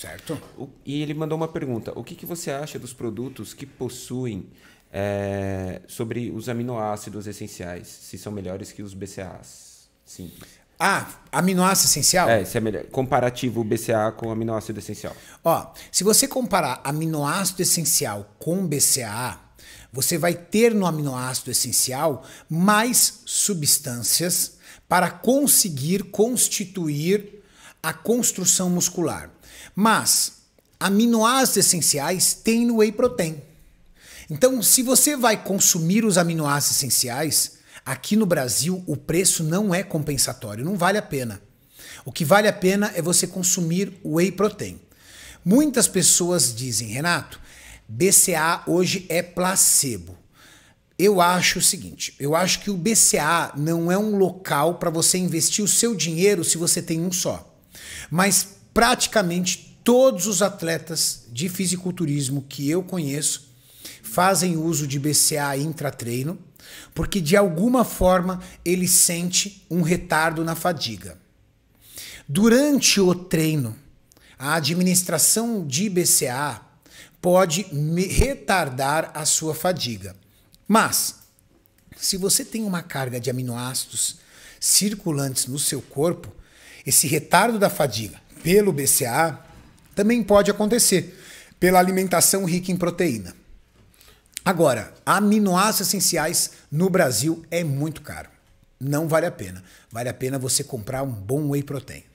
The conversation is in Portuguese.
Certo. O, e ele mandou uma pergunta: o que, que você acha dos produtos que possuem é, sobre os aminoácidos essenciais, se são melhores que os BCAAs? Sim. Ah, aminoácido essencial? É, se é melhor. Comparativo BCA com aminoácido essencial. Ó, se você comparar aminoácido essencial com BCA, você vai ter no aminoácido essencial mais substâncias para conseguir constituir a construção muscular. Mas aminoácidos essenciais têm no whey protein. Então, se você vai consumir os aminoácidos essenciais, aqui no Brasil o preço não é compensatório, não vale a pena. O que vale a pena é você consumir whey protein. Muitas pessoas dizem, Renato, BCA hoje é placebo. Eu acho o seguinte, eu acho que o BCA não é um local para você investir o seu dinheiro se você tem um só. Mas praticamente todos os atletas de fisiculturismo que eu conheço fazem uso de BCA intratreino, porque de alguma forma ele sente um retardo na fadiga. Durante o treino, a administração de BCA pode retardar a sua fadiga. Mas, se você tem uma carga de aminoácidos circulantes no seu corpo, esse retardo da fadiga pelo BCA também pode acontecer pela alimentação rica em proteína. Agora, aminoácidos essenciais no Brasil é muito caro. Não vale a pena. Vale a pena você comprar um bom whey protein.